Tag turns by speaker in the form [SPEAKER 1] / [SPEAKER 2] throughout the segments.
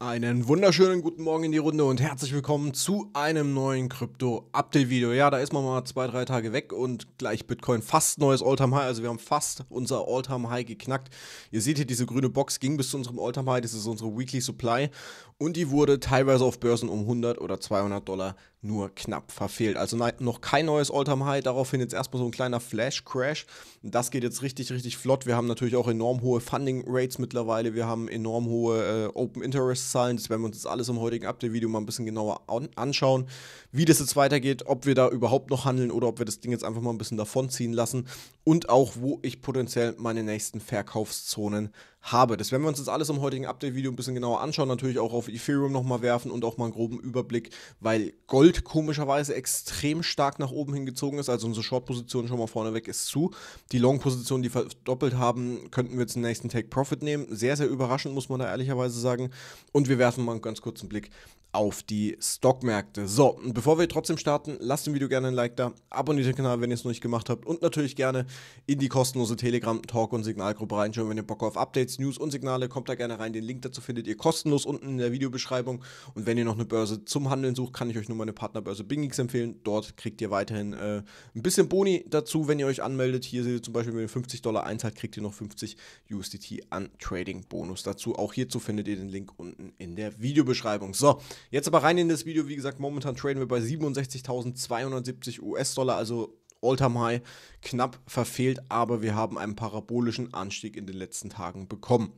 [SPEAKER 1] Einen wunderschönen guten Morgen in die Runde und herzlich willkommen zu einem neuen Krypto-Update-Video. Ja, da ist man mal zwei, drei Tage weg und gleich Bitcoin fast neues All-Time-High. Also wir haben fast unser All-Time-High geknackt. Ihr seht hier, diese grüne Box ging bis zu unserem All-Time-High. Das ist unsere Weekly Supply und die wurde teilweise auf Börsen um 100 oder 200 Dollar nur knapp verfehlt. Also noch kein neues Alltime high daraufhin jetzt erstmal so ein kleiner Flash-Crash. Das geht jetzt richtig, richtig flott. Wir haben natürlich auch enorm hohe Funding-Rates mittlerweile, wir haben enorm hohe äh, Open-Interest-Zahlen. Das werden wir uns jetzt alles im heutigen Update-Video mal ein bisschen genauer an anschauen, wie das jetzt weitergeht, ob wir da überhaupt noch handeln oder ob wir das Ding jetzt einfach mal ein bisschen davonziehen lassen und auch, wo ich potenziell meine nächsten Verkaufszonen habe. Das werden wir uns jetzt alles im heutigen Update-Video ein bisschen genauer anschauen, natürlich auch auf Ethereum nochmal werfen und auch mal einen groben Überblick, weil Gold komischerweise extrem stark nach oben hingezogen ist, also unsere Short-Position schon mal vorneweg ist zu. Die Long-Position, die verdoppelt haben, könnten wir jetzt den nächsten Take-Profit nehmen. Sehr, sehr überraschend, muss man da ehrlicherweise sagen. Und wir werfen mal einen ganz kurzen Blick auf die Stockmärkte. So, und bevor wir trotzdem starten, lasst dem Video gerne ein Like da, abonniert den Kanal, wenn ihr es noch nicht gemacht habt und natürlich gerne in die kostenlose Telegram, Talk und Signalgruppe reinschauen, wenn ihr Bock auf Updates, News und Signale, kommt da gerne rein. Den Link dazu findet ihr kostenlos unten in der Videobeschreibung und wenn ihr noch eine Börse zum Handeln sucht, kann ich euch nur meine Partnerbörse Bingix empfehlen. Dort kriegt ihr weiterhin äh, ein bisschen Boni dazu, wenn ihr euch anmeldet. Hier seht ihr zum Beispiel, wenn ihr 50 Dollar einzahlt, kriegt ihr noch 50 USDT an Trading Bonus dazu. Auch hierzu findet ihr den Link unten in der Videobeschreibung. So, Jetzt aber rein in das Video, wie gesagt, momentan traden wir bei 67.270 US-Dollar, also All-Time High knapp verfehlt, aber wir haben einen parabolischen Anstieg in den letzten Tagen bekommen.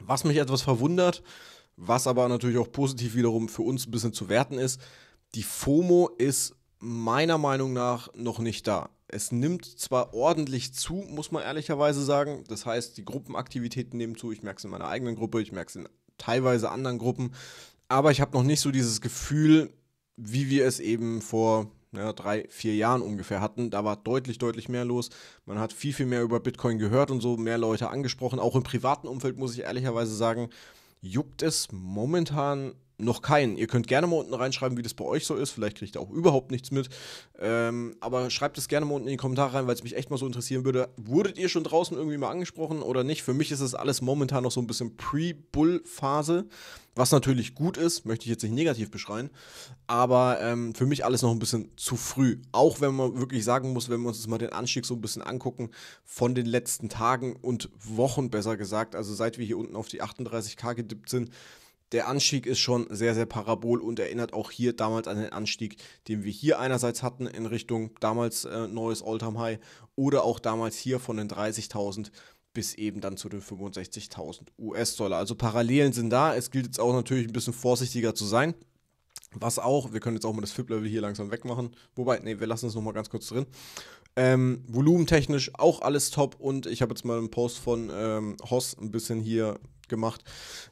[SPEAKER 1] Was mich etwas verwundert, was aber natürlich auch positiv wiederum für uns ein bisschen zu werten ist, die FOMO ist meiner Meinung nach noch nicht da. Es nimmt zwar ordentlich zu, muss man ehrlicherweise sagen. Das heißt, die Gruppenaktivitäten nehmen zu. Ich merke es in meiner eigenen Gruppe, ich merke es in teilweise anderen Gruppen aber ich habe noch nicht so dieses Gefühl, wie wir es eben vor ja, drei, vier Jahren ungefähr hatten. Da war deutlich, deutlich mehr los. Man hat viel, viel mehr über Bitcoin gehört und so, mehr Leute angesprochen. Auch im privaten Umfeld muss ich ehrlicherweise sagen, juckt es momentan noch keinen. Ihr könnt gerne mal unten reinschreiben, wie das bei euch so ist. Vielleicht kriegt ihr auch überhaupt nichts mit. Ähm, aber schreibt es gerne mal unten in die Kommentare rein, weil es mich echt mal so interessieren würde. Wurdet ihr schon draußen irgendwie mal angesprochen oder nicht? Für mich ist das alles momentan noch so ein bisschen Pre-Bull-Phase, was natürlich gut ist, möchte ich jetzt nicht negativ beschreien. Aber ähm, für mich alles noch ein bisschen zu früh. Auch wenn man wirklich sagen muss, wenn wir uns jetzt mal den Anstieg so ein bisschen angucken von den letzten Tagen und Wochen, besser gesagt, also seit wir hier unten auf die 38k gedippt sind, der Anstieg ist schon sehr, sehr parabol und erinnert auch hier damals an den Anstieg, den wir hier einerseits hatten in Richtung damals äh, neues time High oder auch damals hier von den 30.000 bis eben dann zu den 65.000 US-Dollar. Also Parallelen sind da. Es gilt jetzt auch natürlich ein bisschen vorsichtiger zu sein. Was auch, wir können jetzt auch mal das FIP-Level hier langsam wegmachen. Wobei, nee, wir lassen es nochmal ganz kurz drin. Ähm, volumentechnisch auch alles top und ich habe jetzt mal einen Post von ähm, Hoss ein bisschen hier gemacht.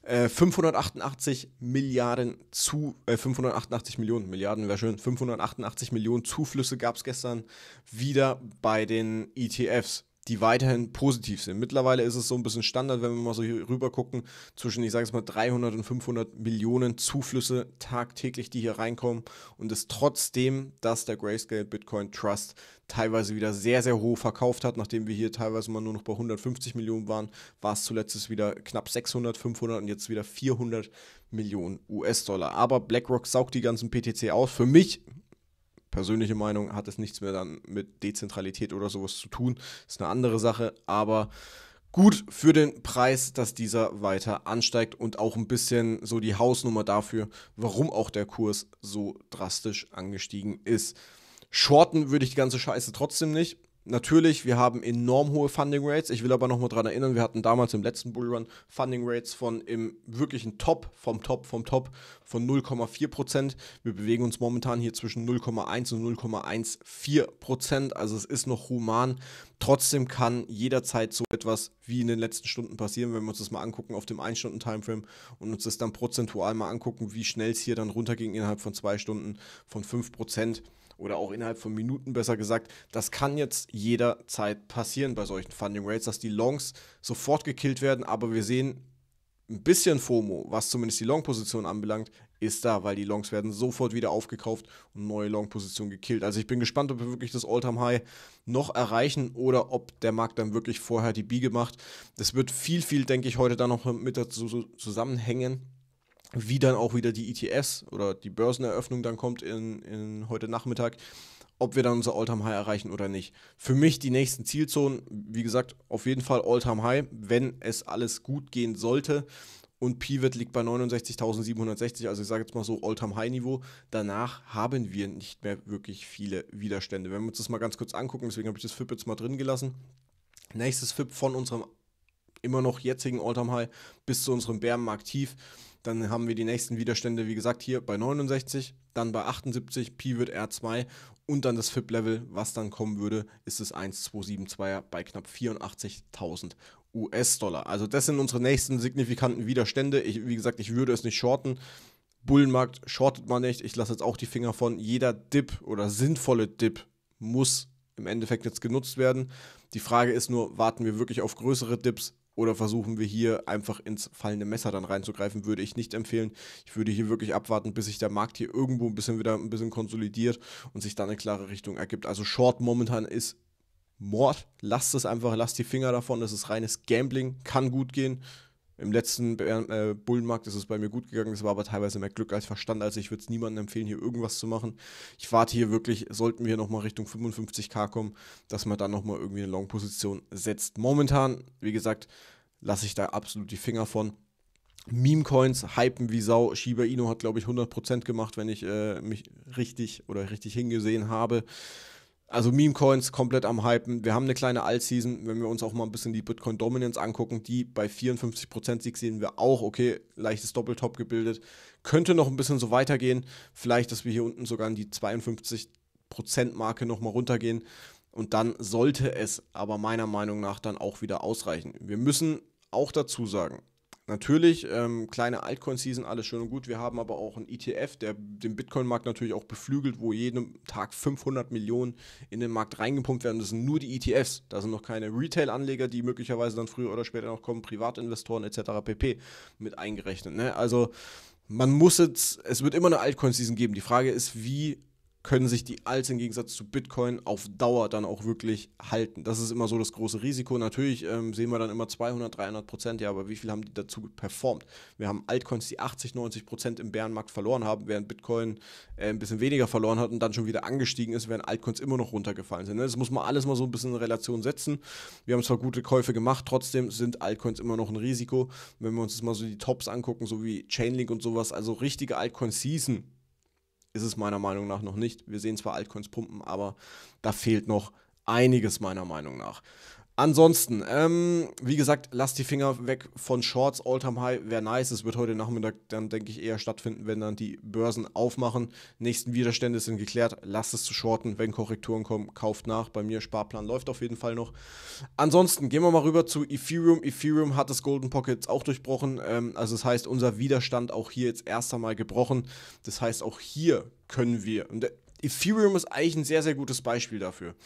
[SPEAKER 1] Äh, 588 Milliarden zu, äh, 588 Millionen, Milliarden wäre schön, 588 Millionen Zuflüsse gab es gestern wieder bei den ETFs die weiterhin positiv sind. Mittlerweile ist es so ein bisschen Standard, wenn wir mal so hier rüber gucken, zwischen, ich sage es mal, 300 und 500 Millionen Zuflüsse tagtäglich, die hier reinkommen. Und es trotzdem, dass der Grayscale Bitcoin Trust teilweise wieder sehr, sehr hoch verkauft hat, nachdem wir hier teilweise mal nur noch bei 150 Millionen waren, war es zuletzt wieder knapp 600, 500 und jetzt wieder 400 Millionen US-Dollar. Aber BlackRock saugt die ganzen PTC aus. Für mich persönliche Meinung, hat es nichts mehr dann mit Dezentralität oder sowas zu tun. Ist eine andere Sache, aber gut für den Preis, dass dieser weiter ansteigt und auch ein bisschen so die Hausnummer dafür, warum auch der Kurs so drastisch angestiegen ist. Shorten würde ich die ganze Scheiße trotzdem nicht. Natürlich, wir haben enorm hohe Funding Rates. Ich will aber nochmal daran erinnern, wir hatten damals im letzten Bullrun Funding Rates von im wirklichen Top, vom Top, vom Top von 0,4%. Wir bewegen uns momentan hier zwischen 0,1 und 0,14%. Also es ist noch human. Trotzdem kann jederzeit so etwas wie in den letzten Stunden passieren, wenn wir uns das mal angucken auf dem 1-Stunden-Timeframe und uns das dann prozentual mal angucken, wie schnell es hier dann runterging innerhalb von 2 Stunden von 5% oder auch innerhalb von Minuten besser gesagt. Das kann jetzt jederzeit passieren bei solchen Funding Rates, dass die Longs sofort gekillt werden, aber wir sehen ein bisschen FOMO, was zumindest die Long-Position anbelangt, ist da, weil die Longs werden sofort wieder aufgekauft und neue Long-Positionen gekillt. Also ich bin gespannt, ob wir wirklich das All-Time-High noch erreichen oder ob der Markt dann wirklich vorher die Biege macht. Das wird viel, viel, denke ich, heute da noch mit dazu zusammenhängen, wie dann auch wieder die ETS oder die Börseneröffnung dann kommt in, in heute Nachmittag, ob wir dann unser All-Time High erreichen oder nicht. Für mich die nächsten Zielzonen, wie gesagt, auf jeden Fall All-Time High, wenn es alles gut gehen sollte. Und Pivot liegt bei 69.760, also ich sage jetzt mal so All-Time-High-Niveau. Danach haben wir nicht mehr wirklich viele Widerstände. Wenn wir uns das mal ganz kurz angucken, deswegen habe ich das FIP jetzt mal drin gelassen. Nächstes FIP von unserem immer noch jetzigen All-Time-High bis zu unserem Bärenmarkt-Tief dann haben wir die nächsten Widerstände, wie gesagt, hier bei 69, dann bei 78, Pi wird R2 und dann das FIP-Level, was dann kommen würde, ist das 1272 bei knapp 84.000 US-Dollar. Also das sind unsere nächsten signifikanten Widerstände. Ich, wie gesagt, ich würde es nicht shorten. Bullenmarkt shortet man nicht. Ich lasse jetzt auch die Finger von. Jeder Dip oder sinnvolle Dip muss im Endeffekt jetzt genutzt werden. Die Frage ist nur, warten wir wirklich auf größere Dips oder versuchen wir hier einfach ins fallende Messer dann reinzugreifen, würde ich nicht empfehlen. Ich würde hier wirklich abwarten, bis sich der Markt hier irgendwo ein bisschen wieder ein bisschen konsolidiert und sich dann eine klare Richtung ergibt. Also Short momentan ist Mord. Lasst es einfach, lasst die Finger davon. Das ist reines Gambling, kann gut gehen. Im letzten äh, Bullenmarkt ist es bei mir gut gegangen. Es war aber teilweise mehr Glück als Verstand. Also ich würde es niemandem empfehlen, hier irgendwas zu machen. Ich warte hier wirklich, sollten wir nochmal Richtung 55k kommen, dass man dann nochmal irgendwie eine Long-Position setzt. Momentan, wie gesagt, lasse ich da absolut die Finger von. Meme-Coins hypen wie Sau. Shiba Inu hat, glaube ich, 100% gemacht, wenn ich äh, mich richtig oder richtig hingesehen habe also Meme-Coins komplett am Hypen. Wir haben eine kleine Alt-Season, wenn wir uns auch mal ein bisschen die Bitcoin-Dominance angucken, die bei 54% Sieg sehen wir auch, okay, leichtes Doppeltop gebildet. Könnte noch ein bisschen so weitergehen. Vielleicht, dass wir hier unten sogar in die 52%-Marke nochmal runtergehen. Und dann sollte es aber meiner Meinung nach dann auch wieder ausreichen. Wir müssen auch dazu sagen, Natürlich, ähm, kleine Altcoin-Season, alles schön und gut. Wir haben aber auch einen ETF, der den Bitcoin-Markt natürlich auch beflügelt, wo jeden Tag 500 Millionen in den Markt reingepumpt werden. Das sind nur die ETFs. Da sind noch keine Retail-Anleger, die möglicherweise dann früher oder später noch kommen, Privatinvestoren etc. pp. mit eingerechnet. Ne? Also man muss jetzt, es wird immer eine Altcoin-Season geben. Die Frage ist, wie können sich die Alts im Gegensatz zu Bitcoin auf Dauer dann auch wirklich halten. Das ist immer so das große Risiko. Natürlich ähm, sehen wir dann immer 200, 300 Prozent, ja, aber wie viel haben die dazu performt? Wir haben Altcoins, die 80, 90 Prozent im Bärenmarkt verloren haben, während Bitcoin äh, ein bisschen weniger verloren hat und dann schon wieder angestiegen ist, während Altcoins immer noch runtergefallen sind. Ne? Das muss man alles mal so ein bisschen in Relation setzen. Wir haben zwar gute Käufe gemacht, trotzdem sind Altcoins immer noch ein Risiko. Wenn wir uns jetzt mal so die Tops angucken, so wie Chainlink und sowas, also richtige Altcoin-Season ist es meiner Meinung nach noch nicht. Wir sehen zwar Altcoins pumpen, aber da fehlt noch einiges meiner Meinung nach. Ansonsten, ähm, wie gesagt, lasst die Finger weg von Shorts. All-Time High wäre nice. Es wird heute Nachmittag dann, denke ich, eher stattfinden, wenn dann die Börsen aufmachen. Nächsten Widerstände sind geklärt. Lasst es zu shorten. Wenn Korrekturen kommen, kauft nach. Bei mir Sparplan läuft auf jeden Fall noch. Ansonsten gehen wir mal rüber zu Ethereum. Ethereum hat das Golden Pockets auch durchbrochen. Ähm, also, das heißt, unser Widerstand auch hier jetzt erst einmal gebrochen. Das heißt, auch hier können wir. Und Ethereum ist eigentlich ein sehr, sehr gutes Beispiel dafür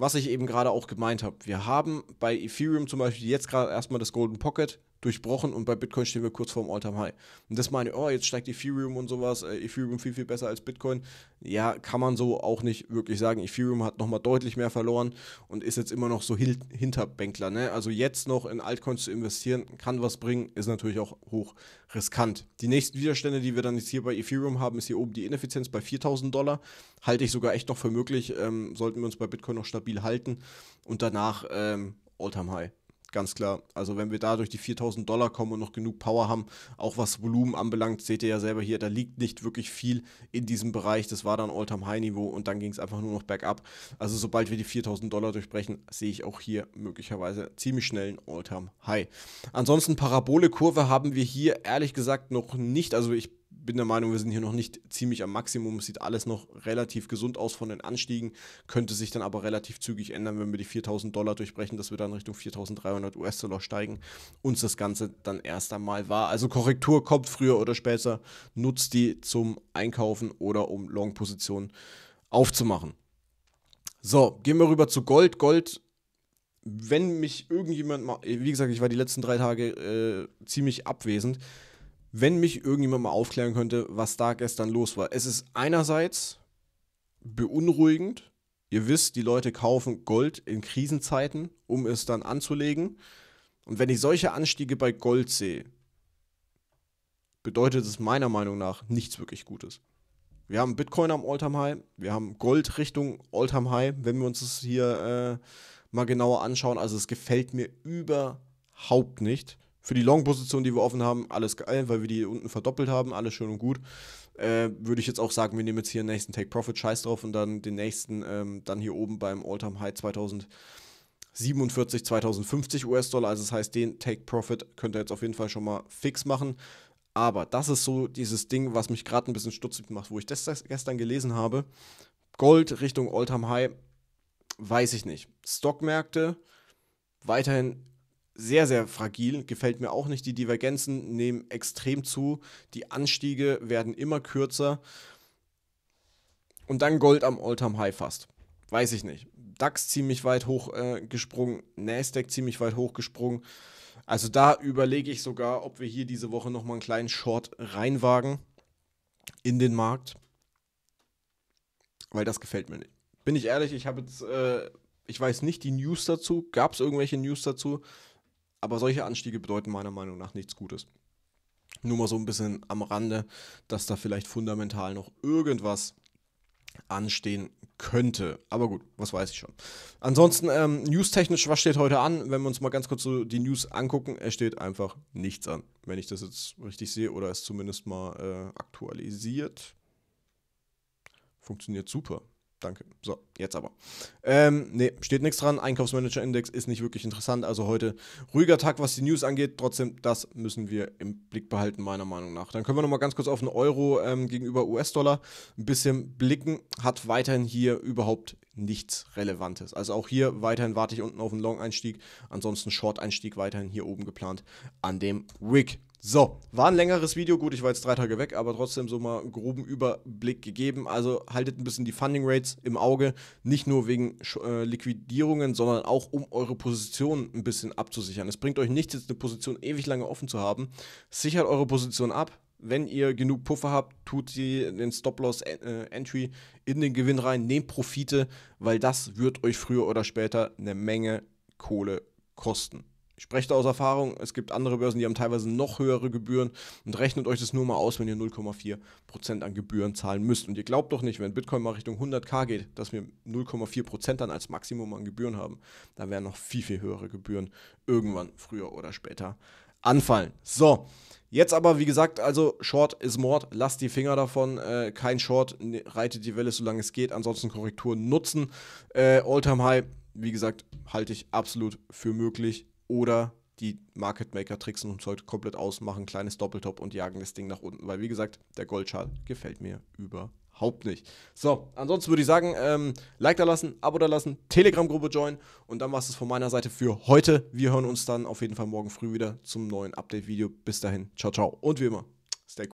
[SPEAKER 1] was ich eben gerade auch gemeint habe. Wir haben bei Ethereum zum Beispiel jetzt gerade erstmal das Golden Pocket durchbrochen und bei Bitcoin stehen wir kurz vorm All-Time-High. Und das meine ich, oh, jetzt steigt Ethereum und sowas, äh, Ethereum viel, viel besser als Bitcoin. Ja, kann man so auch nicht wirklich sagen. Ethereum hat nochmal deutlich mehr verloren und ist jetzt immer noch so Hinterbänkler. Ne? Also jetzt noch in Altcoins zu investieren, kann was bringen, ist natürlich auch hoch riskant. Die nächsten Widerstände, die wir dann jetzt hier bei Ethereum haben, ist hier oben die Ineffizienz bei 4000 Dollar. Halte ich sogar echt noch für möglich, ähm, sollten wir uns bei Bitcoin noch stabil halten und danach ähm, All-Time-High ganz klar. Also wenn wir da durch die 4000 Dollar kommen und noch genug Power haben, auch was Volumen anbelangt, seht ihr ja selber hier, da liegt nicht wirklich viel in diesem Bereich. Das war dann All-Time-High-Niveau und dann ging es einfach nur noch bergab. Also sobald wir die 4000 Dollar durchbrechen, sehe ich auch hier möglicherweise ziemlich schnell einen All-Time-High. Ansonsten Parabole-Kurve haben wir hier ehrlich gesagt noch nicht. Also ich bin der Meinung, wir sind hier noch nicht ziemlich am Maximum. Es sieht alles noch relativ gesund aus von den Anstiegen, könnte sich dann aber relativ zügig ändern, wenn wir die 4000 Dollar durchbrechen, dass wir dann Richtung 4300 US-Dollar steigen. Uns das Ganze dann erst einmal war. Also Korrektur kommt früher oder später, nutzt die zum Einkaufen oder um Long-Positionen aufzumachen. So, gehen wir rüber zu Gold. Gold wenn mich irgendjemand mal, wie gesagt, ich war die letzten drei Tage äh, ziemlich abwesend wenn mich irgendjemand mal aufklären könnte, was da gestern los war. Es ist einerseits beunruhigend. Ihr wisst, die Leute kaufen Gold in Krisenzeiten, um es dann anzulegen. Und wenn ich solche Anstiege bei Gold sehe, bedeutet es meiner Meinung nach nichts wirklich Gutes. Wir haben Bitcoin am All-Time-High, wir haben Gold Richtung All-Time-High, wenn wir uns das hier äh, mal genauer anschauen. Also es gefällt mir überhaupt nicht. Für die Long-Position, die wir offen haben, alles geil, weil wir die unten verdoppelt haben, alles schön und gut. Äh, Würde ich jetzt auch sagen, wir nehmen jetzt hier den nächsten Take-Profit, scheiß drauf und dann den nächsten, ähm, dann hier oben beim All-Time-High 2047, 2050 US-Dollar. Also das heißt, den Take-Profit könnt ihr jetzt auf jeden Fall schon mal fix machen. Aber das ist so dieses Ding, was mich gerade ein bisschen stutzig macht, wo ich das gestern gelesen habe. Gold Richtung All-Time High, weiß ich nicht. Stockmärkte weiterhin sehr, sehr fragil, gefällt mir auch nicht. Die Divergenzen nehmen extrem zu, die Anstiege werden immer kürzer. Und dann Gold am all time High fast. Weiß ich nicht. DAX ziemlich weit hoch äh, gesprungen, Nasdaq ziemlich weit hoch gesprungen. Also da überlege ich sogar, ob wir hier diese Woche nochmal einen kleinen Short reinwagen in den Markt. Weil das gefällt mir nicht. Bin ich ehrlich, ich habe jetzt, äh, ich weiß nicht die News dazu. Gab es irgendwelche News dazu? Aber solche Anstiege bedeuten meiner Meinung nach nichts Gutes. Nur mal so ein bisschen am Rande, dass da vielleicht fundamental noch irgendwas anstehen könnte. Aber gut, was weiß ich schon. Ansonsten, ähm, newstechnisch, was steht heute an? Wenn wir uns mal ganz kurz so die News angucken, es steht einfach nichts an, wenn ich das jetzt richtig sehe oder es zumindest mal äh, aktualisiert. Funktioniert super. Danke. So, jetzt aber. Ähm, nee, steht nichts dran. Einkaufsmanager-Index ist nicht wirklich interessant. Also heute ruhiger Tag, was die News angeht. Trotzdem, das müssen wir im Blick behalten, meiner Meinung nach. Dann können wir nochmal ganz kurz auf den Euro ähm, gegenüber US-Dollar ein bisschen blicken. Hat weiterhin hier überhaupt nichts Relevantes. Also auch hier weiterhin warte ich unten auf einen Long-Einstieg, ansonsten Short-Einstieg weiterhin hier oben geplant an dem Wick. So, war ein längeres Video, gut, ich war jetzt drei Tage weg, aber trotzdem so mal einen groben Überblick gegeben. Also haltet ein bisschen die Funding Rates im Auge, nicht nur wegen äh, Liquidierungen, sondern auch um eure Position ein bisschen abzusichern. Es bringt euch nichts, jetzt eine Position ewig lange offen zu haben. Sichert eure Position ab, wenn ihr genug Puffer habt, tut sie den Stop-Loss-Entry in den Gewinn rein, nehmt Profite, weil das wird euch früher oder später eine Menge Kohle kosten. Ich spreche da aus Erfahrung, es gibt andere Börsen, die haben teilweise noch höhere Gebühren und rechnet euch das nur mal aus, wenn ihr 0,4% an Gebühren zahlen müsst. Und ihr glaubt doch nicht, wenn Bitcoin mal Richtung 100k geht, dass wir 0,4% dann als Maximum an Gebühren haben. Da werden noch viel, viel höhere Gebühren irgendwann früher oder später anfallen. So, Jetzt aber, wie gesagt, also Short ist Mord, lasst die Finger davon, äh, kein Short, ne, reitet die Welle, solange es geht, ansonsten Korrekturen nutzen. Äh, Alltime High, wie gesagt, halte ich absolut für möglich oder die Market Maker tricksen und Zeug komplett ausmachen, kleines Doppeltop und jagen das Ding nach unten, weil wie gesagt, der Goldschal gefällt mir über überhaupt nicht. So, ansonsten würde ich sagen, ähm, Like da lassen, Abo da lassen, Telegram-Gruppe join und dann war es von meiner Seite für heute. Wir hören uns dann auf jeden Fall morgen früh wieder zum neuen Update-Video. Bis dahin, ciao, ciao und wie immer, stay cool.